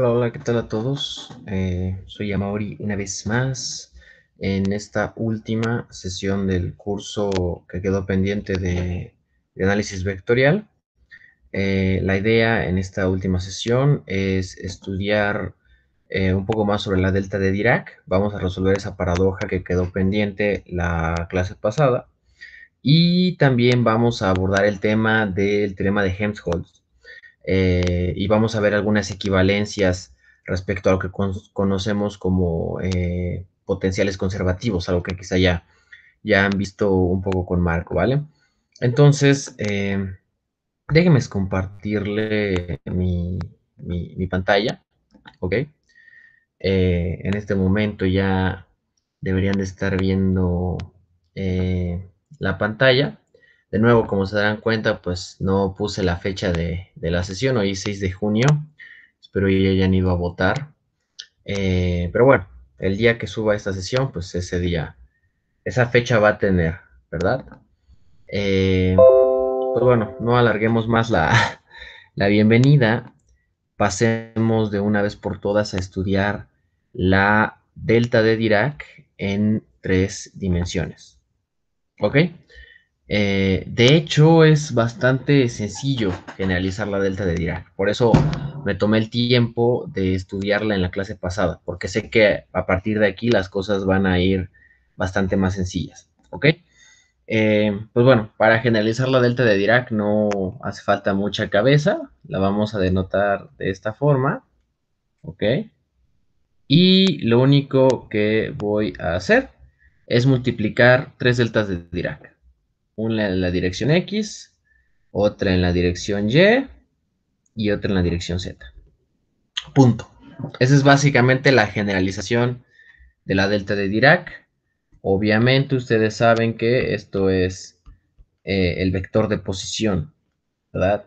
Hola, hola, ¿qué tal a todos? Eh, soy Yamauri una vez más en esta última sesión del curso que quedó pendiente de, análisis vectorial. Eh, la idea en esta última sesión es estudiar eh, un poco más sobre la delta de Dirac. Vamos a resolver esa paradoja que quedó pendiente la clase pasada. Y también vamos a abordar el tema del teorema de Helmholtz. Eh, y vamos a ver algunas equivalencias respecto a lo que conocemos como eh, potenciales conservativos, algo que quizá ya, ya han visto un poco con Marco, ¿vale? Entonces, eh, déjenme compartirle mi, pantalla, ¿ok? en este momento ya deberían de estar viendo la pantalla. De nuevo, como se darán cuenta, pues no puse la fecha de, la sesión, hoy 6 de junio. Espero ya hayan ido a votar. Eh, pero bueno, el día que suba esta sesión, pues ese día, esa fecha va a tener, ¿verdad? Eh, pues bueno, no alarguemos más la, la bienvenida. Pasemos de una vez por todas a estudiar la delta de Dirac en tres dimensiones. ¿Ok? Eh, de hecho, es bastante sencillo generalizar la delta de Dirac. Por eso me tomé el tiempo de estudiarla en la clase pasada, porque sé que a partir de aquí las cosas van a ir bastante más sencillas. ¿Ok? Eh, pues bueno, para generalizar la delta de Dirac no hace falta mucha cabeza. La vamos a denotar de esta forma. ¿Ok? Y lo único que voy a hacer es multiplicar tres deltas de Dirac una en la dirección X, otra en la dirección Y y otra en la dirección Z. Punto. Esa es básicamente la generalización de la delta de Dirac. Obviamente ustedes saben que esto es eh, el vector de posición, ¿verdad?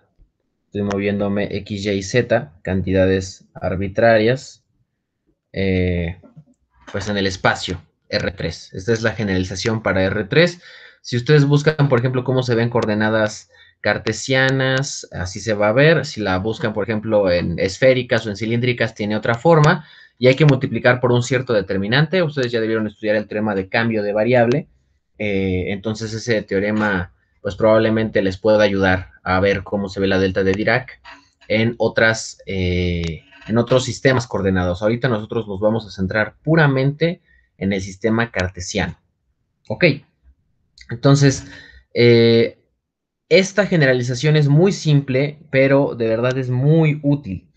Estoy moviéndome X, Y, y Z, cantidades arbitrarias, eh, pues en el espacio R3. Esta es la generalización para R3 si ustedes buscan, por ejemplo, cómo se ven coordenadas cartesianas, así se va a ver. Si la buscan, por ejemplo, en esféricas o en cilíndricas, tiene otra forma. Y hay que multiplicar por un cierto determinante. Ustedes ya debieron estudiar el tema de cambio de variable. Eh, entonces ese teorema, pues probablemente les pueda ayudar a ver cómo se ve la delta de Dirac en otras... Eh, en otros sistemas coordenados. Ahorita nosotros nos vamos a centrar puramente en el sistema cartesiano. Ok. Entonces, eh, esta generalización es muy simple, pero de verdad es muy útil.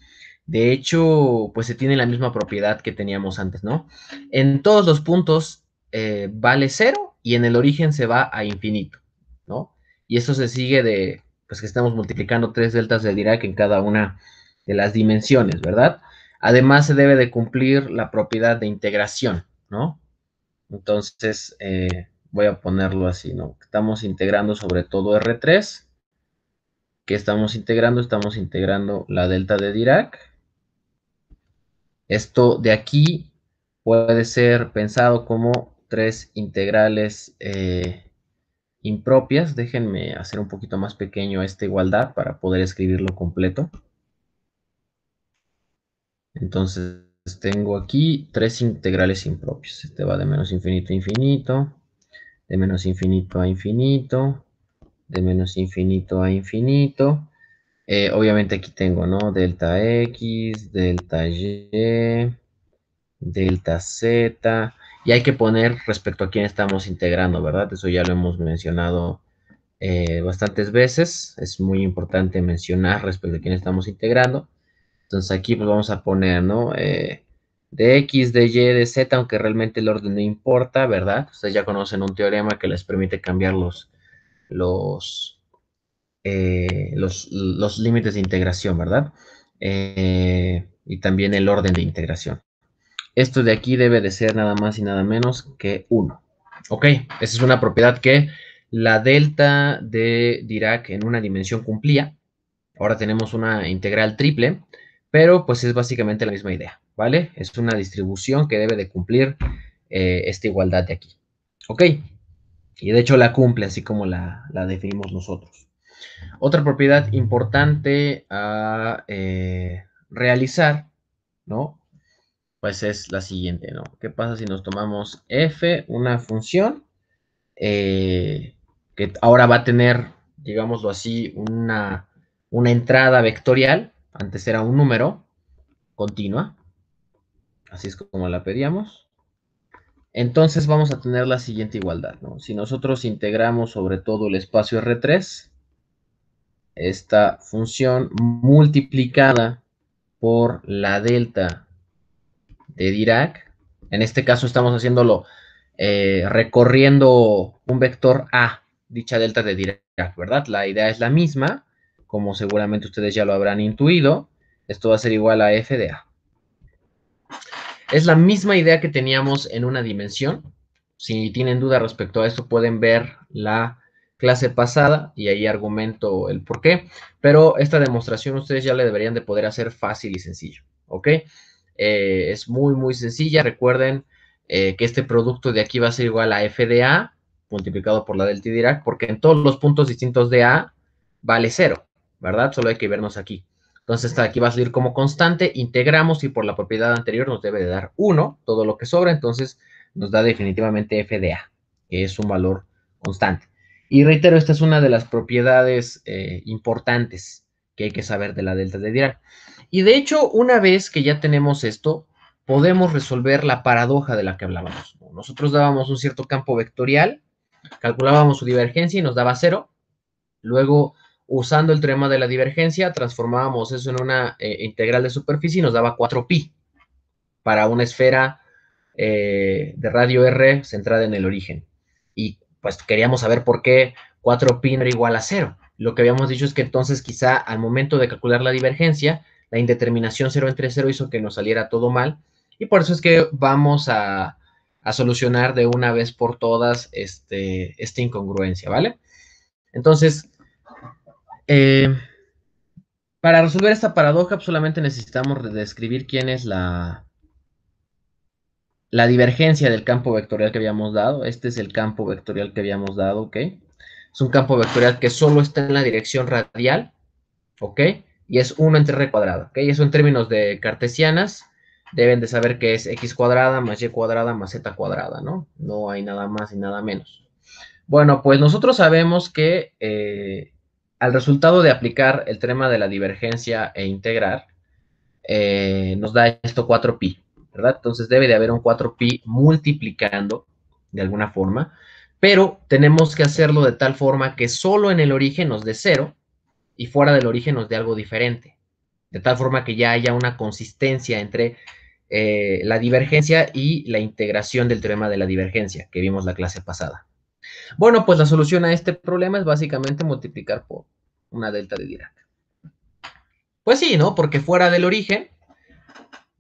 De hecho, pues se tiene la misma propiedad que teníamos antes, ¿no? En todos los puntos eh, vale cero y en el origen se va a infinito, ¿no? Y eso se sigue de, pues que estamos multiplicando tres deltas de Dirac en cada una de las dimensiones, ¿verdad? Además, se debe de cumplir la propiedad de integración, ¿no? Entonces, eh, voy a ponerlo así, ¿no? Estamos integrando sobre todo R3. ¿Qué estamos integrando? Estamos integrando la delta de Dirac. Esto de aquí puede ser pensado como tres integrales eh, impropias. Déjenme hacer un poquito más pequeño esta igualdad para poder escribirlo completo. Entonces tengo aquí tres integrales impropias. Este va de menos infinito a infinito de menos infinito a infinito, de menos infinito a infinito. Eh, obviamente aquí tengo, ¿no? Delta X, delta Y, delta Z. Y hay que poner respecto a quién estamos integrando, ¿verdad? Eso ya lo hemos mencionado eh, bastantes veces. Es muy importante mencionar respecto a quién estamos integrando. Entonces aquí pues vamos a poner, ¿no? Eh, de X, de Y, de Z, aunque realmente el orden no importa, ¿verdad? Ustedes ya conocen un teorema que les permite cambiar los, los, eh, los, límites de integración, ¿verdad? Eh, y también el orden de integración. Esto de aquí debe de ser nada más y nada menos que 1. ¿Ok? Esa es una propiedad que la delta de Dirac en una dimensión cumplía. Ahora tenemos una integral triple, pero pues es básicamente la misma idea. ¿vale? Es una distribución que debe de cumplir eh, esta igualdad de aquí, ¿ok? Y de hecho la cumple así como la, definimos nosotros. Otra propiedad importante a eh, realizar, ¿no? Pues es la siguiente, ¿no? ¿Qué pasa si nos tomamos f, una función, eh, que ahora va a tener, digámoslo así, una, una entrada vectorial, antes era un número, continua, Así es como la pedíamos. Entonces vamos a tener la siguiente igualdad. Si nosotros integramos sobre todo el espacio R3, esta función multiplicada por la delta de Dirac, en este caso estamos haciéndolo eh, recorriendo un vector A, dicha delta de Dirac, ¿verdad? La idea es la misma, como seguramente ustedes ya lo habrán intuido, esto va a ser igual a f de A. Es la misma idea que teníamos en una dimensión. Si tienen duda respecto a esto, pueden ver la clase pasada y ahí argumento el por qué. Pero esta demostración ustedes ya le deberían de poder hacer fácil y sencillo, ¿ok? Eh, es muy, muy sencilla. Recuerden eh, que este producto de aquí va a ser igual a f de A multiplicado por la del T Dirac, porque en todos los puntos distintos de A vale cero, ¿verdad? Solo hay que vernos aquí. Entonces aquí va a salir como constante, integramos y por la propiedad anterior nos debe de dar 1, todo lo que sobra, entonces nos da definitivamente f de a, que es un valor constante. Y reitero, esta es una de las propiedades eh, importantes que hay que saber de la delta de Dirac. Y de hecho, una vez que ya tenemos esto, podemos resolver la paradoja de la que hablábamos. Nosotros dábamos un cierto campo vectorial, calculábamos su divergencia y nos daba cero. Luego usando el teorema de la divergencia, transformábamos eso en una eh, integral de superficie y nos daba 4pi para una esfera eh, de radio R centrada en el origen. Y pues queríamos saber por qué 4pi era igual a 0. Lo que habíamos dicho es que entonces quizá al momento de calcular la divergencia, la indeterminación 0 entre 0 hizo que nos saliera todo mal. Y por eso es que vamos a, solucionar de una vez por todas este, esta incongruencia, ¿vale? Entonces, eh, para resolver esta paradoja pues, solamente necesitamos describir quién es la, la divergencia del campo vectorial que habíamos dado. Este es el campo vectorial que habíamos dado, ¿ok? Es un campo vectorial que solo está en la dirección radial, ¿ok? Y es 1 entre r cuadrada, ¿ok? Eso en términos de cartesianas deben de saber que es x cuadrada más y cuadrada más z cuadrada, ¿no? No hay nada más y nada menos. Bueno, pues nosotros sabemos que... Eh, al resultado de aplicar el tema de la divergencia e integrar, eh, nos da esto 4pi, ¿verdad? Entonces debe de haber un 4pi multiplicando de alguna forma, pero tenemos que hacerlo de tal forma que solo en el origen nos dé cero y fuera del origen nos dé algo diferente, de tal forma que ya haya una consistencia entre eh, la divergencia y la integración del teorema de la divergencia que vimos la clase pasada. Bueno, pues la solución a este problema es básicamente multiplicar por una delta de Dirac. Pues sí, ¿no? Porque fuera del origen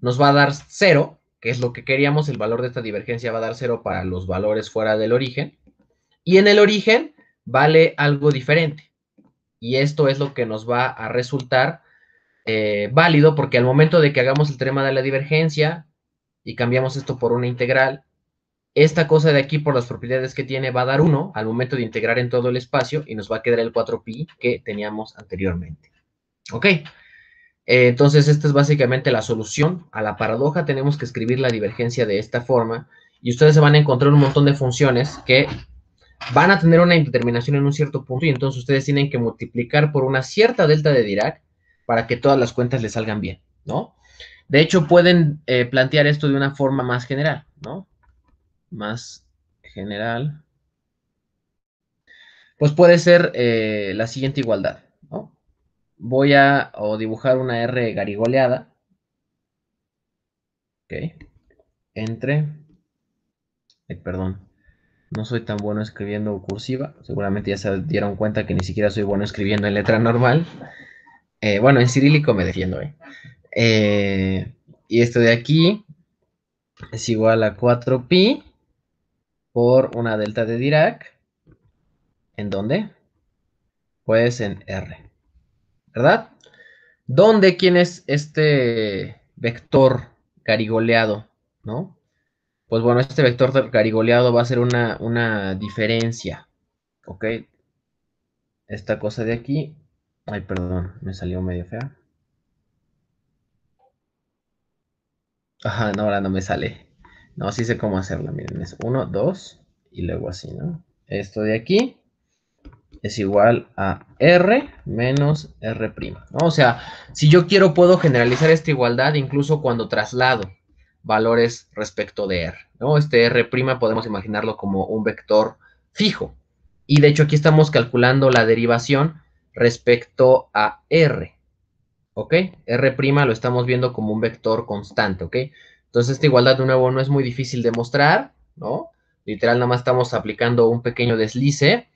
nos va a dar cero, que es lo que queríamos, el valor de esta divergencia va a dar cero para los valores fuera del origen. Y en el origen vale algo diferente. Y esto es lo que nos va a resultar eh, válido, porque al momento de que hagamos el tema de la divergencia y cambiamos esto por una integral esta cosa de aquí, por las propiedades que tiene, va a dar 1 al momento de integrar en todo el espacio y nos va a quedar el 4pi que teníamos anteriormente. ¿Ok? Eh, entonces, esta es básicamente la solución a la paradoja. Tenemos que escribir la divergencia de esta forma y ustedes se van a encontrar un montón de funciones que van a tener una indeterminación en un cierto punto y entonces ustedes tienen que multiplicar por una cierta delta de Dirac para que todas las cuentas les salgan bien, ¿no? De hecho, pueden eh, plantear esto de una forma más general, ¿no? más general, pues puede ser eh, la siguiente igualdad, Voy a dibujar una R garigoleada, ok, entre, perdón, no soy tan bueno escribiendo cursiva. Seguramente ya se dieron cuenta que ni siquiera soy bueno escribiendo en letra normal. Eh, bueno, en cirílico me defiendo. ¿eh? y esto de aquí es igual a 4pi por una delta de Dirac. ¿En dónde? Pues en R. ¿Verdad? ¿Dónde quién es este vector carigoleado? ¿No? Pues bueno, este vector carigoleado va a ser una, diferencia. ¿Ok? Esta cosa de aquí. Ay, perdón, me salió medio fea. Ajá, no, ahora no me sale. No, sí sé cómo hacerla, miren, es 1, 2 y luego así, ¿no? Esto de aquí es igual a R menos R', ¿no? O sea, si yo quiero puedo generalizar esta igualdad incluso cuando traslado valores respecto de R, ¿no? Este R' podemos imaginarlo como un vector fijo. Y de hecho aquí estamos calculando la derivación respecto a R, ¿ok? R' lo estamos viendo como un vector constante, ¿ok? Entonces, esta igualdad de nuevo no es muy difícil de mostrar, ¿no? Literal, nada más estamos aplicando un pequeño deslice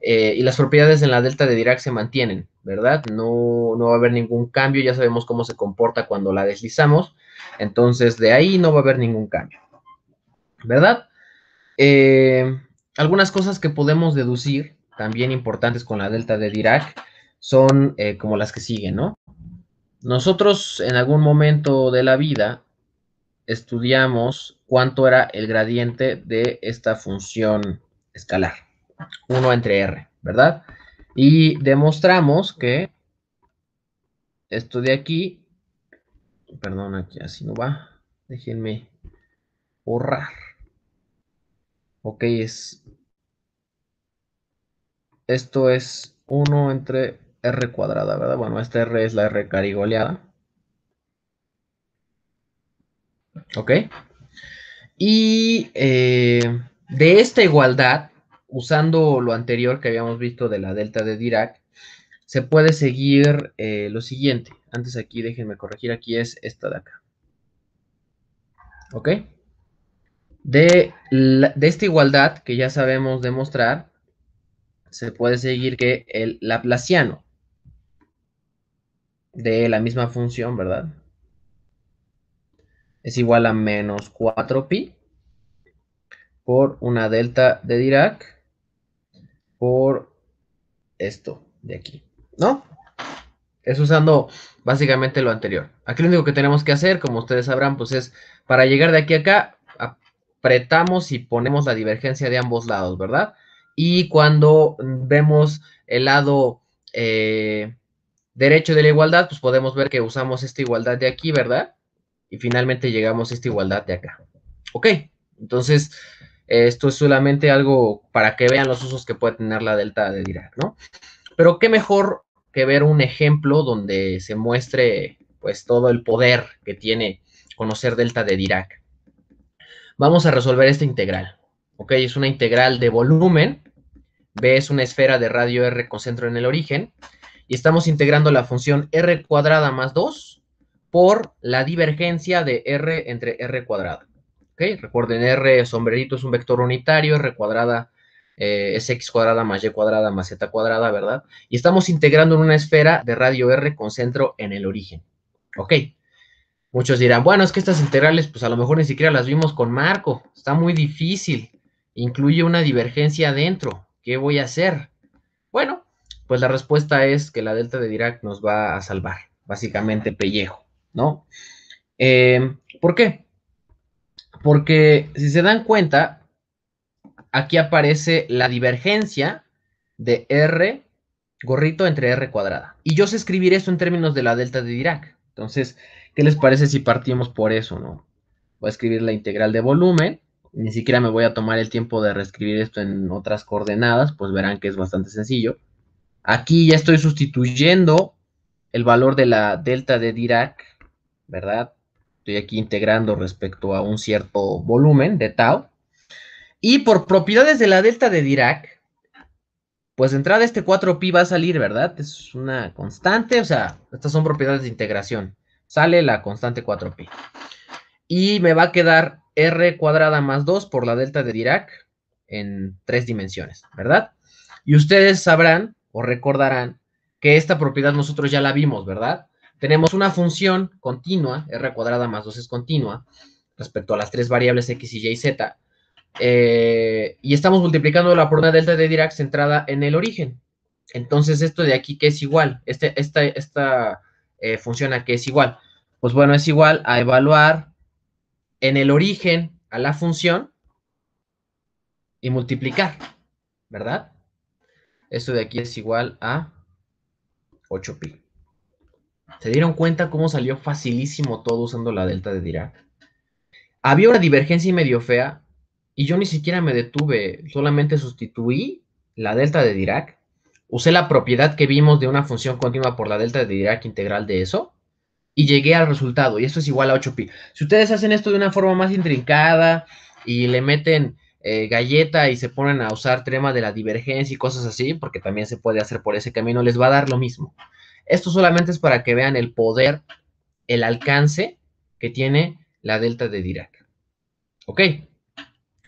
eh, y las propiedades en la delta de Dirac se mantienen, ¿verdad? No, va a haber ningún cambio, ya sabemos cómo se comporta cuando la deslizamos, entonces de ahí no va a haber ningún cambio, ¿verdad? Eh, algunas cosas que podemos deducir, también importantes con la delta de Dirac, son eh, como las que siguen, ¿no? Nosotros en algún momento de la vida estudiamos cuánto era el gradiente de esta función escalar, 1 entre r, ¿verdad? Y demostramos que esto de aquí, perdón, aquí así no va, déjenme borrar. Ok, es, esto es 1 entre r cuadrada, ¿verdad? Bueno, esta r es la r carigoleada. ¿Ok? Y eh, de esta igualdad, usando lo anterior que habíamos visto de la delta de Dirac, se puede seguir eh, lo siguiente. Antes aquí, déjenme corregir, aquí es esta de acá. ¿Ok? De, de esta igualdad que ya sabemos demostrar, se puede seguir que el laplaciano de la misma función, ¿verdad? es igual a menos 4pi por una delta de Dirac por esto de aquí, ¿no? Es usando básicamente lo anterior. Aquí lo único que tenemos que hacer, como ustedes sabrán, pues es para llegar de aquí a acá, apretamos y ponemos la divergencia de ambos lados, ¿verdad? Y cuando vemos el lado eh, derecho de la igualdad, pues podemos ver que usamos esta igualdad de aquí, ¿verdad? y finalmente llegamos a esta igualdad de acá. Ok, entonces esto es solamente algo para que vean los usos que puede tener la delta de Dirac, ¿no? Pero qué mejor que ver un ejemplo donde se muestre pues todo el poder que tiene conocer delta de Dirac. Vamos a resolver esta integral, ¿ok? Es una integral de volumen, B es una esfera de radio R con centro en el origen, y estamos integrando la función R cuadrada más 2 por la divergencia de R entre R cuadrada. ¿Ok? Recuerden, R sombrerito es un vector unitario, R cuadrada eh, es X cuadrada más Y cuadrada más Z cuadrada, ¿verdad? Y estamos integrando en una esfera de radio R con centro en el origen. ¿Ok? Muchos dirán, bueno, es que estas integrales, pues a lo mejor ni siquiera las vimos con marco, está muy difícil, incluye una divergencia adentro, ¿qué voy a hacer? Bueno, pues la respuesta es que la delta de Dirac nos va a salvar, básicamente pellejo. ¿no? Em, ¿Por qué? Porque si se dan cuenta, aquí aparece la divergencia de R gorrito entre R cuadrada. Y yo sé escribir esto en términos de la delta de Dirac. Entonces, ¿qué les parece si partimos por eso, no? Voy a escribir la integral de volumen. Ni siquiera me voy a tomar el tiempo de reescribir esto en otras coordenadas, pues verán que es bastante sencillo. Aquí ya estoy sustituyendo el valor de la delta de Dirac ¿verdad? Estoy aquí integrando respecto a un cierto volumen de tau. Y por propiedades de la delta de Dirac, pues de entrada este 4pi va a salir, ¿verdad? Es una constante, o sea, estas son propiedades de integración. Sale la constante 4pi. Y me va a quedar r cuadrada más 2 por la delta de Dirac en tres dimensiones, ¿verdad? Y ustedes sabrán o recordarán que esta propiedad nosotros ya la vimos, ¿verdad? Tenemos una función continua, r cuadrada más 2 es continua, respecto a las tres variables x, y, y, z. Eh, y estamos multiplicando la por una delta de Dirac centrada en el origen. Entonces, esto de aquí, ¿qué es igual? Este, esta esta eh, función a es igual. Pues bueno, es igual a evaluar en el origen a la función y multiplicar, ¿verdad? Esto de aquí es igual a 8pi. ¿Se dieron cuenta cómo salió facilísimo todo usando la delta de Dirac? Había una divergencia y medio fea, y yo ni siquiera me detuve, solamente sustituí la delta de Dirac, usé la propiedad que vimos de una función continua por la delta de Dirac integral de eso, y llegué al resultado, y esto es igual a 8pi. Si ustedes hacen esto de una forma más intrincada y le meten eh, galleta y se ponen a usar trema de la divergencia y cosas así, porque también se puede hacer por ese camino, les va a dar lo mismo. Esto solamente es para que vean el poder, el alcance que tiene la delta de Dirac. Ok,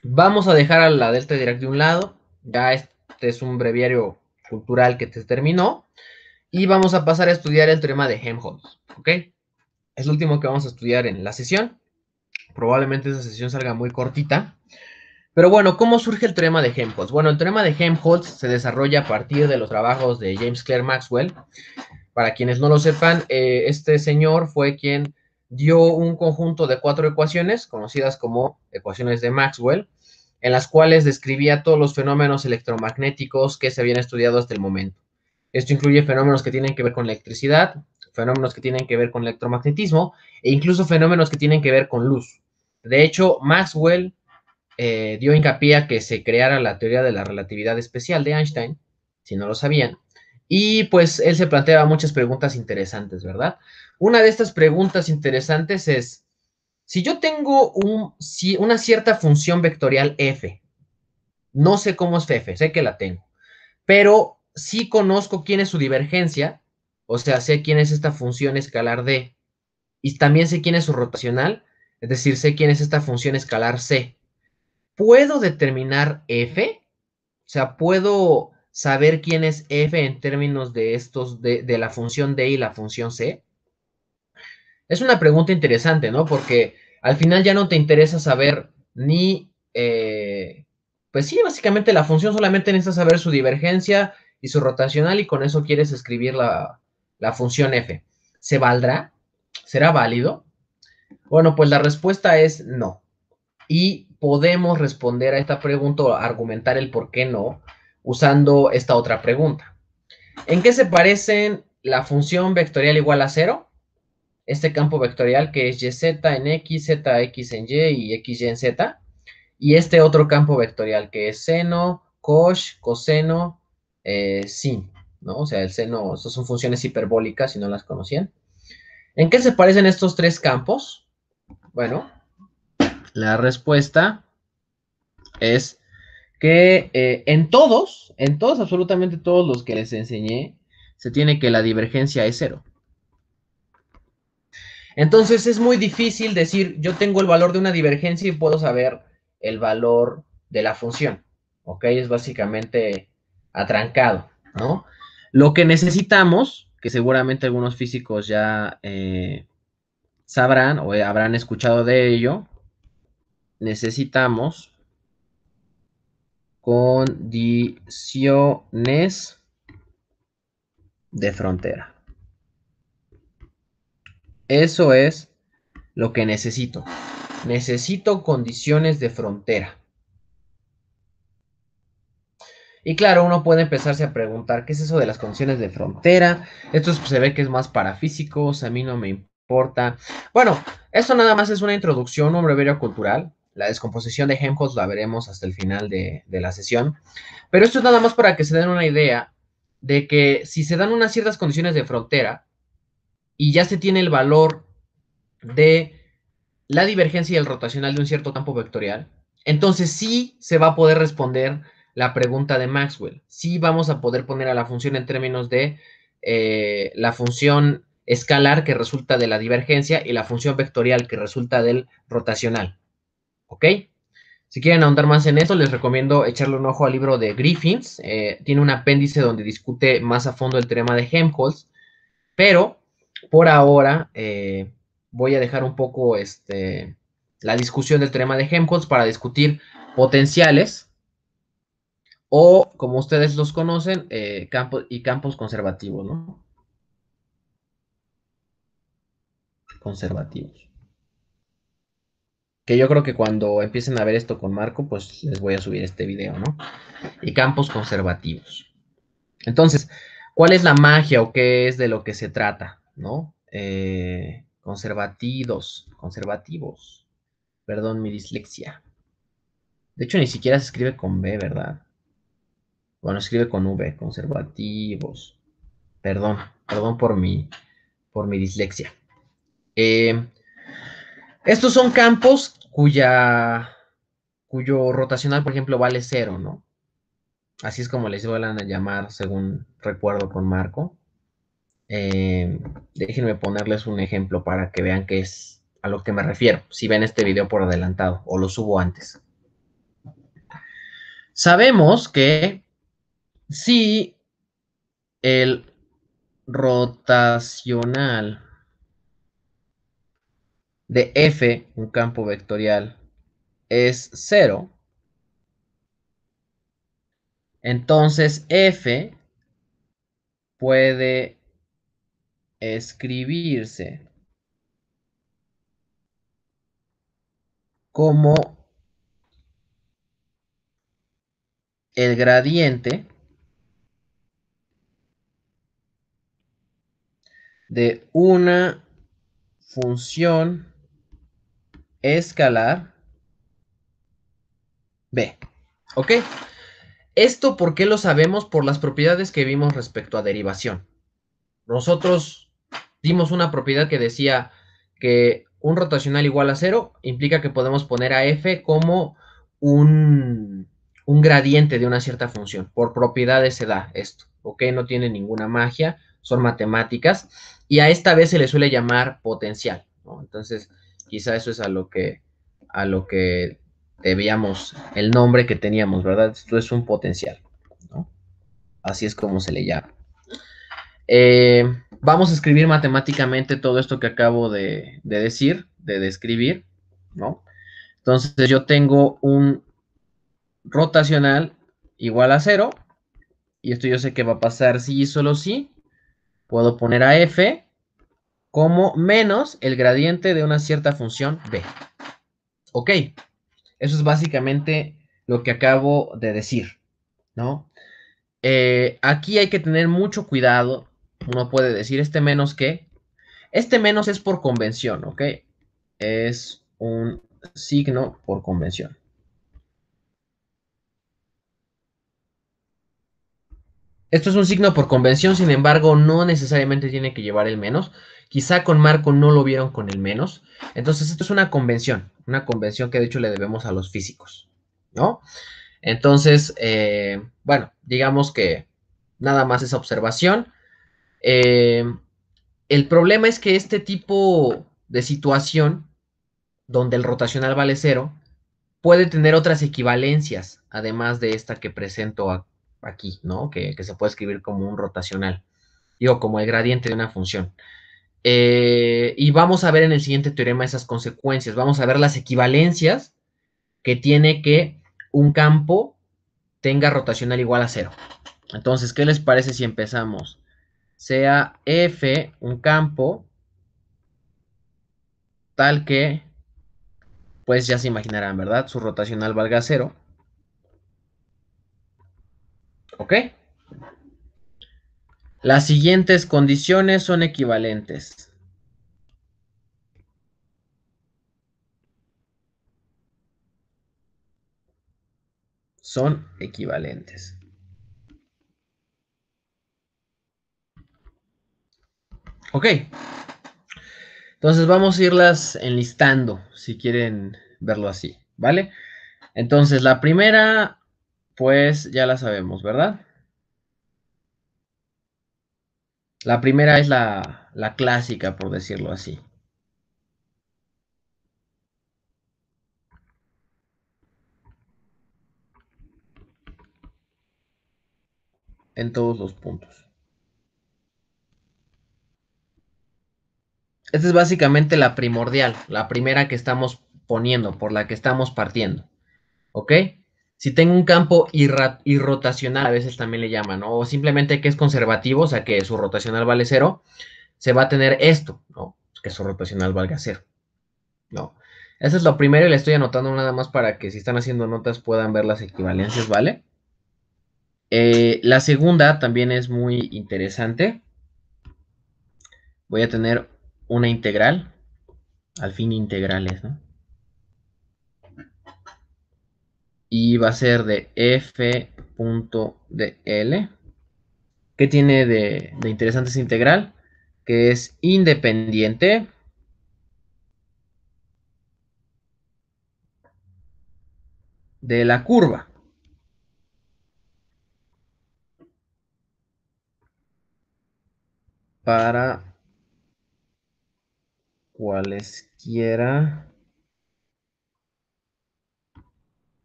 vamos a dejar a la delta de Dirac de un lado, ya este es un breviario cultural que te terminó, y vamos a pasar a estudiar el tema de Helmholtz, ¿ok? Es lo último que vamos a estudiar en la sesión, probablemente esa sesión salga muy cortita, pero bueno, ¿cómo surge el tema de Helmholtz? Bueno, el tema de Helmholtz se desarrolla a partir de los trabajos de James Clerk Maxwell, para quienes no lo sepan, eh, este señor fue quien dio un conjunto de cuatro ecuaciones, conocidas como ecuaciones de Maxwell, en las cuales describía todos los fenómenos electromagnéticos que se habían estudiado hasta el momento. Esto incluye fenómenos que tienen que ver con electricidad, fenómenos que tienen que ver con electromagnetismo e incluso fenómenos que tienen que ver con luz. De hecho, Maxwell eh, dio hincapié a que se creara la teoría de la relatividad especial de Einstein, si no lo sabían, y pues él se planteaba muchas preguntas interesantes, ¿verdad? Una de estas preguntas interesantes es, si yo tengo un, si una cierta función vectorial f, no sé cómo es f, sé que la tengo, pero sí conozco quién es su divergencia, o sea, sé quién es esta función escalar d, y también sé quién es su rotacional, es decir, sé quién es esta función escalar c. ¿Puedo determinar f? O sea, puedo saber quién es f en términos de estos, de, la función d y la función c? Es una pregunta interesante, ¿no? Porque al final ya no te interesa saber ni, eh, pues sí, básicamente la función solamente necesita saber su divergencia y su rotacional y con eso quieres escribir la, la función f. ¿Se valdrá? ¿Será válido? Bueno, pues la respuesta es no. Y podemos responder a esta pregunta o argumentar el por qué no usando esta otra pregunta. ¿En qué se parecen la función vectorial igual a cero? Este campo vectorial que es YZ en X, ZX en Y y XY en Z. Y este otro campo vectorial que es seno, cos, coseno, eh, sin. ¿no? O sea, el seno, estas son funciones hiperbólicas si no las conocían. ¿En qué se parecen estos tres campos? Bueno, la respuesta es que eh, en todos, en todos, absolutamente todos los que les enseñé, se tiene que la divergencia es cero. Entonces es muy difícil decir, yo tengo el valor de una divergencia y puedo saber el valor de la función. ¿Ok? Es básicamente atrancado, ¿no? Lo que necesitamos, que seguramente algunos físicos ya eh, sabrán o habrán escuchado de ello, necesitamos condiciones de frontera. Eso es lo que necesito. Necesito condiciones de frontera. Y claro, uno puede empezarse a preguntar, ¿qué es eso de las condiciones de frontera? Esto pues, se ve que es más para físicos, a mí no me importa. Bueno, esto nada más es una introducción, un breverio cultural la descomposición de Helmholtz la veremos hasta el final de, la sesión. Pero esto es nada más para que se den una idea de que si se dan unas ciertas condiciones de frontera y ya se tiene el valor de la divergencia y el rotacional de un cierto campo vectorial, entonces sí se va a poder responder la pregunta de Maxwell. Sí vamos a poder poner a la función en términos de eh, la función escalar que resulta de la divergencia y la función vectorial que resulta del rotacional. ¿ok? Si quieren ahondar más en eso, les recomiendo echarle un ojo al libro de Griffins. Eh, tiene un apéndice donde discute más a fondo el tema de Helmholtz, pero por ahora eh, voy a dejar un poco este, la discusión del tema de Helmholtz para discutir potenciales o, como ustedes los conocen, eh, campos y campos conservativos, ¿no? Conservativos. Que yo creo que cuando empiecen a ver esto con Marco, pues les voy a subir este video, ¿no? Y campos conservativos. Entonces, ¿cuál es la magia o qué es de lo que se trata, ¿no? Eh, conservativos, conservativos. Perdón mi dislexia. De hecho, ni siquiera se escribe con B, ¿verdad? Bueno, escribe con V, conservativos. Perdón, perdón por mi, por mi dislexia. Eh, estos son campos cuya cuyo rotacional, por ejemplo, vale cero, ¿no? Así es como les a llamar, según recuerdo con Marco. Em, déjenme ponerles un ejemplo para que vean qué es a lo que me refiero, si ven este video por adelantado o lo subo antes. Sabemos que si el rotacional de F, un campo vectorial, es 0, entonces F puede escribirse como el gradiente de una función escalar B. ¿Ok? Esto, ¿por qué lo sabemos? Por las propiedades que vimos respecto a derivación. Nosotros dimos una propiedad que decía que un rotacional igual a cero implica que podemos poner a f como un, un gradiente de una cierta función. Por propiedades se da esto, ¿ok? No tiene ninguna magia, son matemáticas. Y a esta vez se le suele llamar potencial, Entonces, quizá eso es a lo que, a lo que debíamos, el nombre que teníamos, ¿verdad? Esto es un potencial, ¿no? Así es como se le llama. Eh, vamos a escribir matemáticamente todo esto que acabo de, decir, de describir, ¿no? Entonces yo tengo un rotacional igual a cero, y esto yo sé que va a pasar si y solo si, puedo poner a f, como menos el gradiente de una cierta función b. Ok, eso es básicamente lo que acabo de decir, ¿no? Eh, aquí hay que tener mucho cuidado, uno puede decir este menos que, este menos es por convención, ¿ok? Es un signo por convención. Esto es un signo por convención, sin embargo, no necesariamente tiene que llevar el menos. Quizá con Marco no lo vieron con el menos. Entonces, esto es una convención, una convención que de hecho le debemos a los físicos, ¿no? Entonces, eh, bueno, digamos que nada más esa observación. Eh, el problema es que este tipo de situación, donde el rotacional vale cero, puede tener otras equivalencias, además de esta que presento aquí, ¿no? Que, se puede escribir como un rotacional, digo, como el gradiente de una función. Eh, y vamos a ver en el siguiente teorema esas consecuencias, vamos a ver las equivalencias que tiene que un campo tenga rotacional igual a cero. Entonces, ¿qué les parece si empezamos? Sea F un campo tal que, pues ya se imaginarán, ¿verdad? Su rotacional valga cero ¿Ok? Las siguientes condiciones son equivalentes. Son equivalentes. Ok. Entonces vamos a irlas enlistando, si quieren verlo así, ¿vale? Entonces la primera pues ya la sabemos, ¿verdad? La primera es la, la clásica, por decirlo así. En todos los puntos. Esta es básicamente la primordial, la primera que estamos poniendo, por la que estamos partiendo. ¿Ok? si tengo un campo irrotacional, a veces también le llaman, ¿no? o simplemente que es conservativo, o sea, que su rotacional vale cero, se va a tener esto, ¿no? que su rotacional valga cero. ¿no? Eso es lo primero y le estoy anotando nada más para que si están haciendo notas puedan ver las equivalencias, ¿vale? Eh, la segunda también es muy interesante. Voy a tener una integral, al fin integrales, ¿no? y va a ser de L. que tiene de, de interesante integral? Que es independiente. de la curva. Para cualesquiera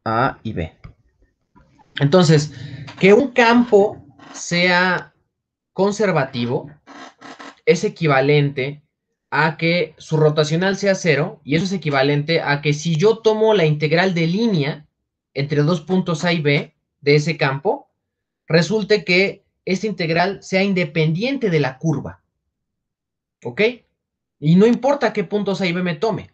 A y B. Entonces, que un campo sea conservativo es equivalente a que su rotacional sea cero, y eso es equivalente a que si yo tomo la integral de línea entre dos puntos A y B de ese campo, resulte que esta integral sea independiente de la curva. ¿Ok? Y no importa qué puntos A y B me tome,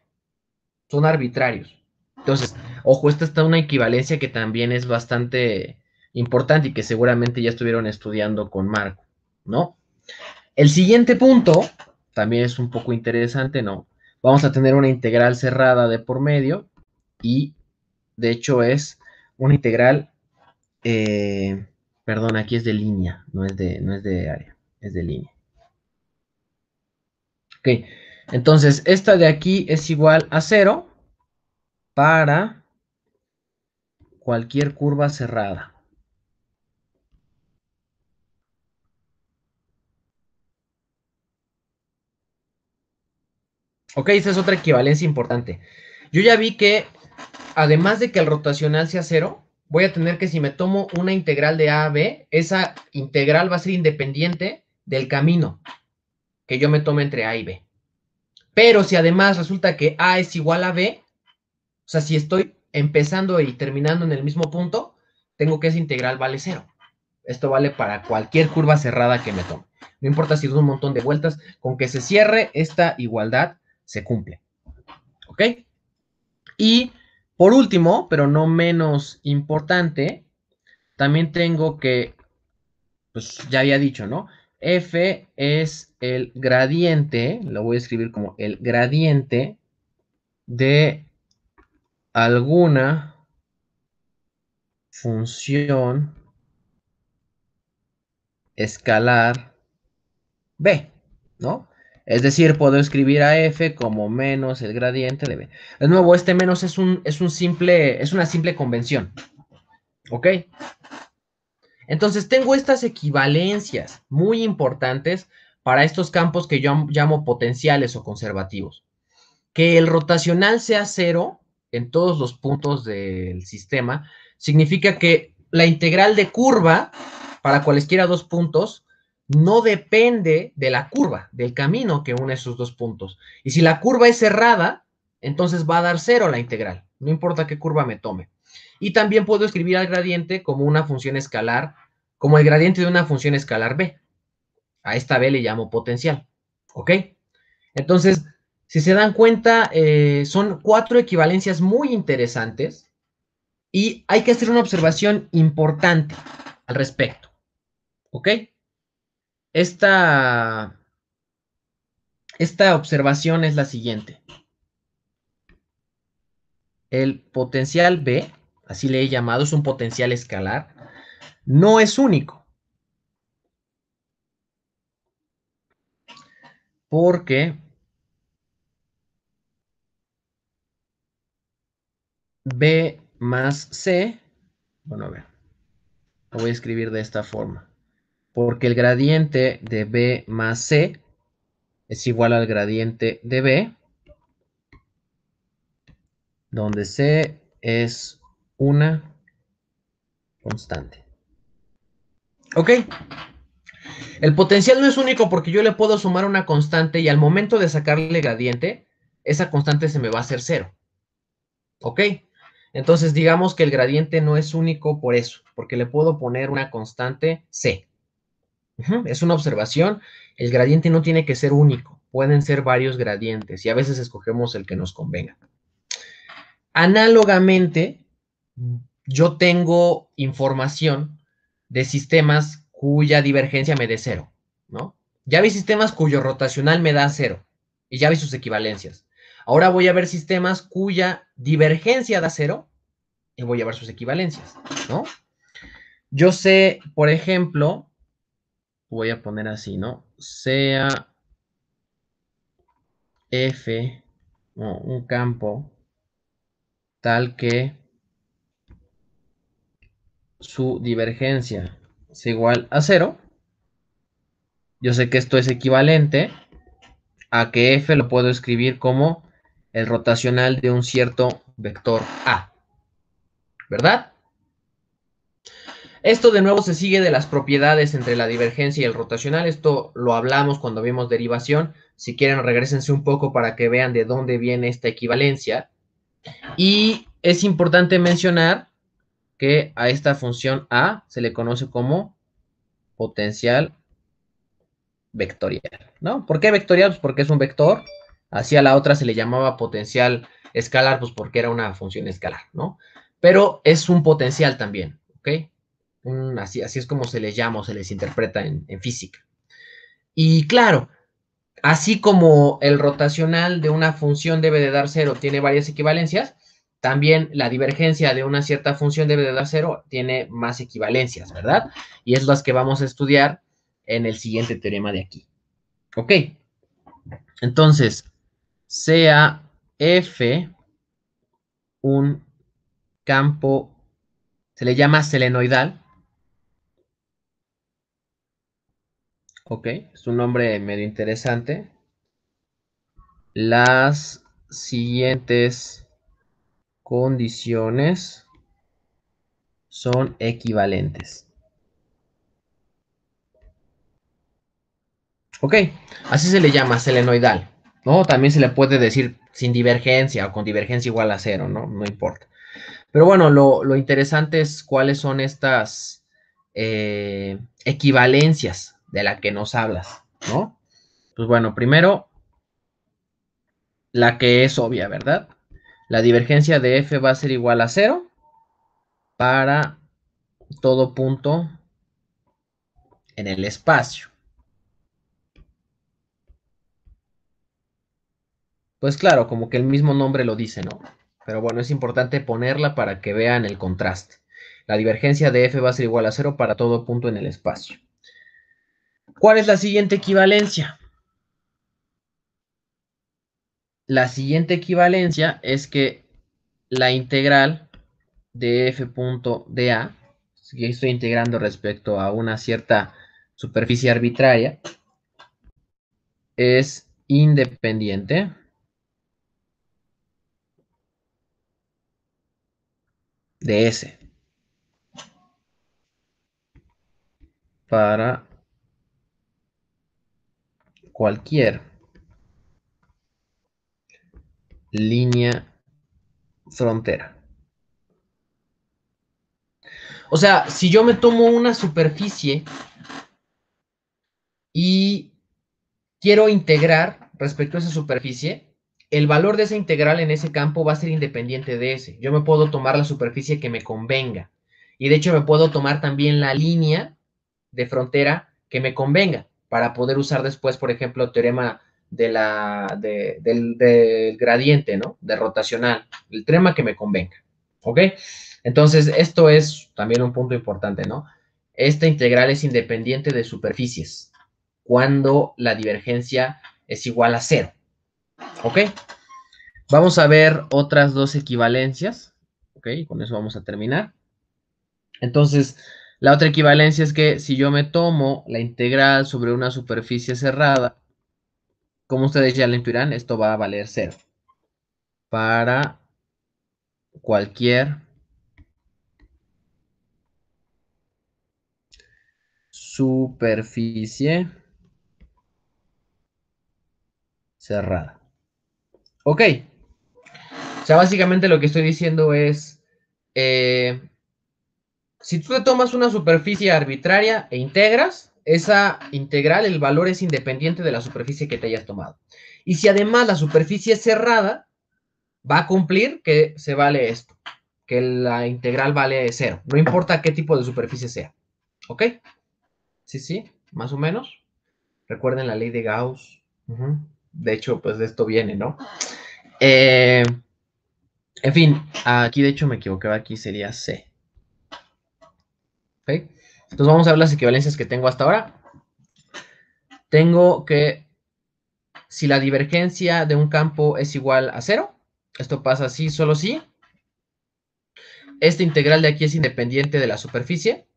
son arbitrarios. Entonces, Ojo, esta está una equivalencia que también es bastante importante y que seguramente ya estuvieron estudiando con Marco, ¿no? El siguiente punto también es un poco interesante, ¿no? Vamos a tener una integral cerrada de por medio y de hecho es una integral, eh, perdón, aquí es de línea, no es de, no es de área, es de línea. Ok, entonces esta de aquí es igual a cero para cualquier curva cerrada. Ok, esa es otra equivalencia importante. Yo ya vi que, además de que el rotacional sea cero, voy a tener que si me tomo una integral de A a B, esa integral va a ser independiente del camino que yo me tome entre A y B. Pero si además resulta que A es igual a B, o sea, si estoy empezando y terminando en el mismo punto, tengo que esa integral vale cero. Esto vale para cualquier curva cerrada que me tome. No importa si doy un montón de vueltas, con que se cierre esta igualdad, se cumple. ¿Ok? Y por último, pero no menos importante, también tengo que, pues ya había dicho, ¿no? F es el gradiente, lo voy a escribir como el gradiente de alguna función escalar b, ¿no? Es decir, puedo escribir a f como menos el gradiente de b. De nuevo, este menos es un, es un simple, es una simple convención. ¿Ok? Entonces, tengo estas equivalencias muy importantes para estos campos que yo llamo potenciales o conservativos. Que el rotacional sea cero en todos los puntos del sistema, significa que la integral de curva para cualesquiera dos puntos no depende de la curva, del camino que une esos dos puntos. Y si la curva es cerrada, entonces va a dar cero la integral, no importa qué curva me tome. Y también puedo escribir al gradiente como una función escalar, como el gradiente de una función escalar b. A esta b le llamo potencial, ¿ok? Entonces, si se dan cuenta, eh, son cuatro equivalencias muy interesantes y hay que hacer una observación importante al respecto. ¿Ok? Esta, esta observación es la siguiente. El potencial B, así le he llamado, es un potencial escalar, no es único. Porque B más C, bueno, a ver, lo voy a escribir de esta forma, porque el gradiente de B más C es igual al gradiente de B, donde C es una constante. ¿Ok? El potencial no es único porque yo le puedo sumar una constante y al momento de sacarle gradiente, esa constante se me va a hacer cero. ¿Ok? Entonces, digamos que el gradiente no es único por eso, porque le puedo poner una constante C. Es una observación, el gradiente no tiene que ser único, pueden ser varios gradientes y a veces escogemos el que nos convenga. Análogamente, yo tengo información de sistemas cuya divergencia me dé cero, ¿no? Ya vi sistemas cuyo rotacional me da cero y ya vi sus equivalencias. Ahora voy a ver sistemas cuya divergencia da cero y voy a ver sus equivalencias, ¿no? Yo sé, por ejemplo, voy a poner así, ¿no? Sea F, un campo tal que su divergencia es igual a cero. Yo sé que esto es equivalente a que f lo puedo escribir como el rotacional de un cierto vector A. ¿Verdad? Esto de nuevo se sigue de las propiedades entre la divergencia y el rotacional. Esto lo hablamos cuando vimos derivación. Si quieren, regresense un poco para que vean de dónde viene esta equivalencia. Y es importante mencionar que a esta función A se le conoce como potencial vectorial, ¿no? ¿Por qué vectorial? Pues porque es un vector Así a la otra se le llamaba potencial escalar, pues porque era una función escalar, ¿no? Pero es un potencial también, ¿ok? así, es como se les llama o se les interpreta en, en física. Y claro, así como el rotacional de una función debe de dar cero, tiene varias equivalencias, también la divergencia de una cierta función debe de dar cero, tiene más equivalencias, ¿verdad? Y es las que vamos a estudiar en el siguiente teorema de aquí. Ok. Entonces, sea F un campo, se le llama selenoidal. Ok, es un nombre medio interesante. Las siguientes condiciones son equivalentes. Ok, así se le llama selenoidal. ¿no? También se le puede decir sin divergencia o con divergencia igual a cero, ¿no? No importa. Pero bueno, lo, interesante es cuáles son estas eh, equivalencias de las que nos hablas, ¿no? Pues bueno, primero, la que es obvia, ¿verdad? La divergencia de f va a ser igual a cero para todo punto en el espacio. Pues claro, como que el mismo nombre lo dice, ¿no? Pero bueno, es importante ponerla para que vean el contraste. La divergencia de f va a ser igual a cero para todo punto en el espacio. ¿Cuál es la siguiente equivalencia? La siguiente equivalencia es que la integral de f punto de a, si estoy integrando respecto a una cierta superficie arbitraria, es independiente de S. Para cualquier línea frontera. O sea, si yo me tomo una superficie y quiero integrar respecto a esa superficie, el valor de esa integral en ese campo va a ser independiente de ese. Yo me puedo tomar la superficie que me convenga. Y de hecho me puedo tomar también la línea de frontera que me convenga para poder usar después, por ejemplo, el teorema del, del, gradiente, ¿no? De rotacional, el teorema que me convenga, ¿ok? Entonces, esto es también un punto importante, ¿no? Esta integral es independiente de superficies cuando la divergencia es igual a cero. ¿Ok? Vamos a ver otras dos equivalencias. ¿Ok? Con eso vamos a terminar. Entonces, la otra equivalencia es que si yo me tomo la integral sobre una superficie cerrada, como ustedes ya le intuirán, esto va a valer cero. Para cualquier superficie cerrada. Ok. O sea, básicamente lo que estoy diciendo es, eh, si tú te tomas una superficie arbitraria e integras, esa integral, el valor es independiente de la superficie que te hayas tomado. Y si además la superficie es cerrada, va a cumplir que se vale esto, que la integral vale cero, no importa qué tipo de superficie sea. ¿Ok? Sí, sí, más o menos. Recuerden la ley de Gauss de hecho, pues de esto viene, ¿no? Eh, en fin, aquí de hecho me equivoqué, aquí sería C. Entonces vamos a ver las equivalencias que tengo hasta ahora. Tengo que, si la divergencia de un campo es igual a cero, esto pasa así, solo si. Esta integral de aquí es independiente de la superficie.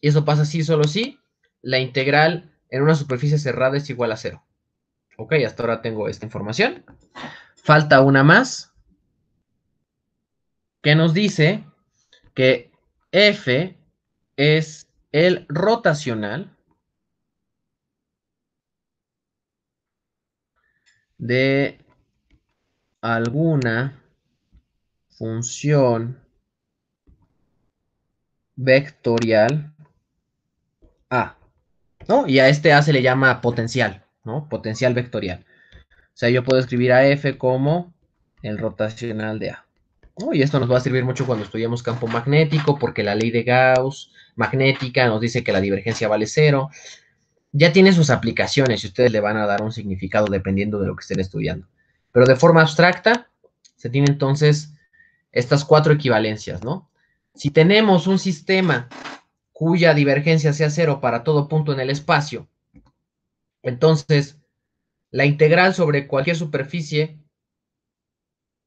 Y eso pasa así, solo si la integral en una superficie cerrada es igual a cero. Ok, hasta ahora tengo esta información. Falta una más que nos dice que F es el rotacional de alguna función vectorial A. ¿no? Y a este A se le llama potencial. Potencial vectorial. O sea, yo puedo escribir a f como el rotacional de A. Y esto nos va a servir mucho cuando estudiamos campo magnético, porque la ley de Gauss magnética nos dice que la divergencia vale cero. Ya tiene sus aplicaciones y ustedes le van a dar un significado dependiendo de lo que estén estudiando. Pero de forma abstracta, se tiene entonces estas cuatro equivalencias, ¿no? Si tenemos un sistema cuya divergencia sea cero para todo punto en el espacio, entonces, la integral sobre cualquier superficie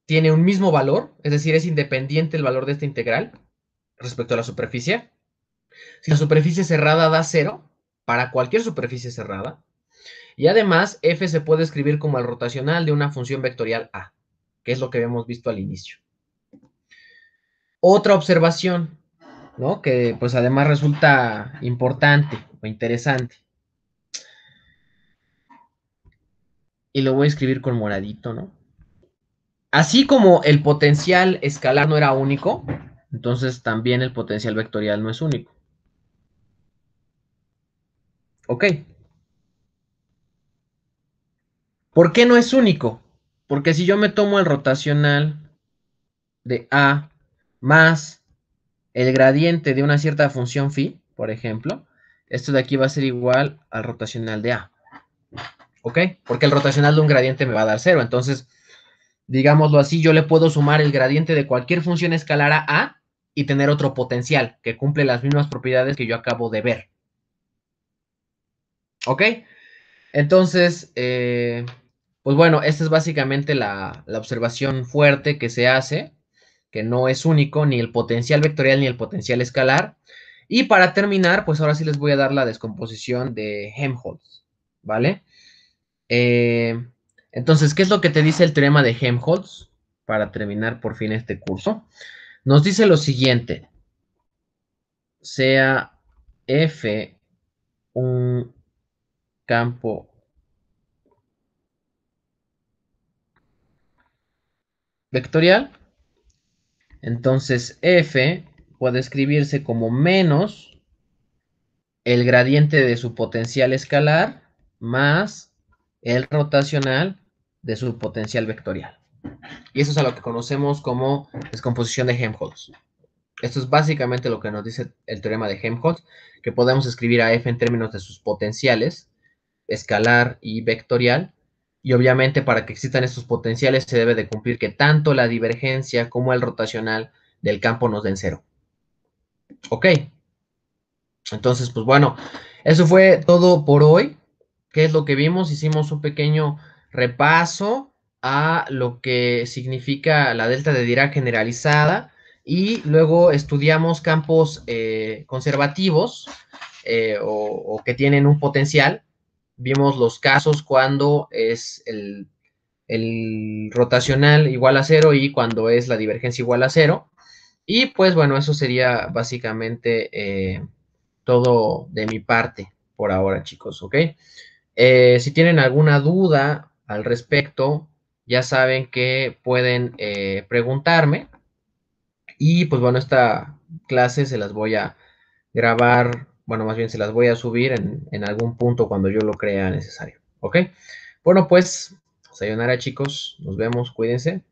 tiene un mismo valor, es decir, es independiente el valor de esta integral respecto a la superficie. Si la superficie cerrada da cero, para cualquier superficie cerrada, y además f se puede escribir como el rotacional de una función vectorial a, que es lo que habíamos visto al inicio. Otra observación, ¿no? Que pues además resulta importante o interesante. y lo voy a escribir con moradito, ¿no? Así como el potencial escalar no era único, entonces también el potencial vectorial no es único. Ok. ¿Por qué no es único? Porque si yo me tomo el rotacional de A más el gradiente de una cierta función phi, por ejemplo, esto de aquí va a ser igual al rotacional de A. ¿ok? Porque el rotacional de un gradiente me va a dar cero. Entonces, digámoslo así, yo le puedo sumar el gradiente de cualquier función escalar a A y tener otro potencial que cumple las mismas propiedades que yo acabo de ver. ¿Ok? Entonces, eh, pues bueno, esta es básicamente la, observación fuerte que se hace, que no es único, ni el potencial vectorial ni el potencial escalar. Y para terminar, pues ahora sí les voy a dar la descomposición de Helmholtz, ¿vale? Eh, entonces, ¿qué es lo que te dice el teorema de Helmholtz? Para terminar por fin este curso. Nos dice lo siguiente. Sea F un campo vectorial. Entonces F puede escribirse como menos el gradiente de su potencial escalar más el rotacional de su potencial vectorial. Y eso es a lo que conocemos como descomposición de Helmholtz. Esto es básicamente lo que nos dice el teorema de Helmholtz, que podemos escribir a f en términos de sus potenciales, escalar y vectorial. Y obviamente para que existan estos potenciales se debe de cumplir que tanto la divergencia como el rotacional del campo nos den cero. Ok. Entonces, pues bueno, eso fue todo por hoy. ¿Qué es lo que vimos? Hicimos un pequeño repaso a lo que significa la delta de Dirac generalizada y luego estudiamos campos eh, conservativos eh, o, que tienen un potencial. Vimos los casos cuando es el, rotacional igual a cero y cuando es la divergencia igual a cero. Y pues bueno, eso sería básicamente eh, todo de mi parte por ahora, chicos, ¿ok? Eh, si tienen alguna duda al respecto, ya saben que pueden eh, preguntarme. Y pues bueno, esta clase se las voy a grabar, bueno, más bien se las voy a subir en, algún punto cuando yo lo crea necesario. ¿Ok? Bueno, pues, sayonara chicos, nos vemos, cuídense.